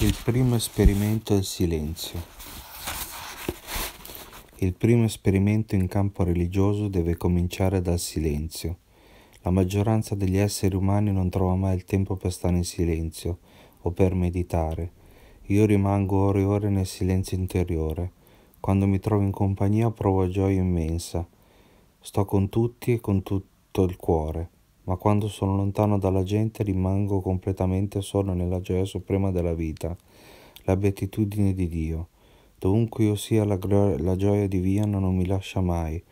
Il primo esperimento è il silenzio. Il primo esperimento in campo religioso deve cominciare dal silenzio. La maggioranza degli esseri umani non trova mai il tempo per stare in silenzio o per meditare. Io rimango ore e ore nel silenzio interiore. Quando mi trovo in compagnia provo gioia immensa. Sto con tutti e con tutto il cuore ma quando sono lontano dalla gente rimango completamente solo nella gioia suprema della vita, la beatitudine di Dio. Dovunque io sia la, gloria, la gioia divina non mi lascia mai.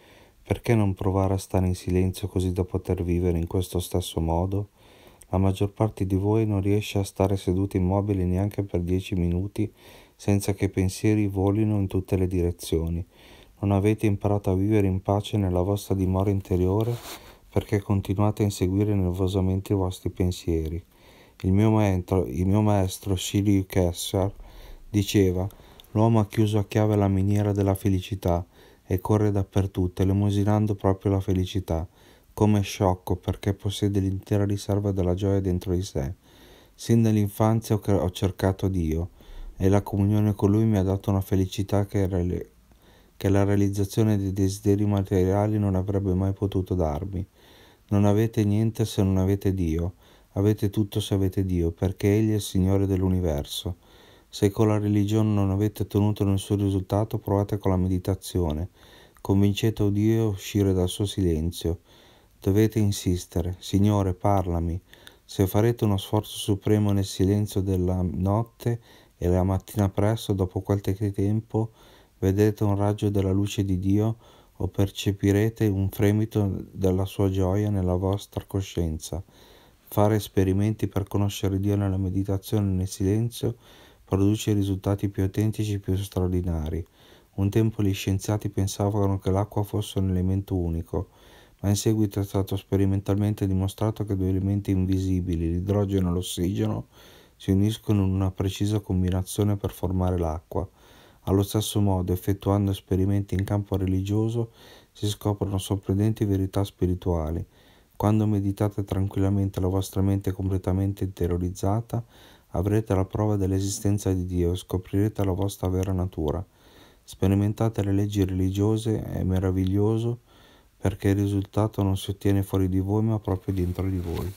Perché non provare a stare in silenzio così da poter vivere in questo stesso modo? La maggior parte di voi non riesce a stare seduti immobili neanche per dieci minuti senza che i pensieri volino in tutte le direzioni. Non avete imparato a vivere in pace nella vostra dimora interiore perché continuate a inseguire nervosamente i vostri pensieri. Il mio maestro, il mio maestro Shiryu Kessar diceva L'uomo ha chiuso a chiave la miniera della felicità e corre dappertutto, elemosinando proprio la felicità, come sciocco perché possiede l'intera riserva della gioia dentro di sé. Sin dall'infanzia ho cercato Dio e la comunione con Lui mi ha dato una felicità che, che la realizzazione dei desideri materiali non avrebbe mai potuto darmi. Non avete niente se non avete Dio, avete tutto se avete Dio, perché Egli è il Signore dell'universo. Se con la religione non avete ottenuto nessun risultato, provate con la meditazione. Convincete Dio a uscire dal suo silenzio. Dovete insistere, Signore, parlami. Se farete uno sforzo supremo nel silenzio della notte e la mattina presto, dopo qualche tempo, vedrete un raggio della luce di Dio o percepirete un fremito della sua gioia nella vostra coscienza. Fare esperimenti per conoscere Dio nella meditazione e nel silenzio produce risultati più autentici e più straordinari. Un tempo gli scienziati pensavano che l'acqua fosse un elemento unico, ma in seguito è stato sperimentalmente dimostrato che due elementi invisibili, l'idrogeno e l'ossigeno, si uniscono in una precisa combinazione per formare l'acqua. Allo stesso modo, effettuando esperimenti in campo religioso, si scoprono sorprendenti verità spirituali. Quando meditate tranquillamente la vostra mente completamente interiorizzata, avrete la prova dell'esistenza di Dio e scoprirete la vostra vera natura. Sperimentate le leggi religiose, è meraviglioso perché il risultato non si ottiene fuori di voi ma proprio dentro di voi.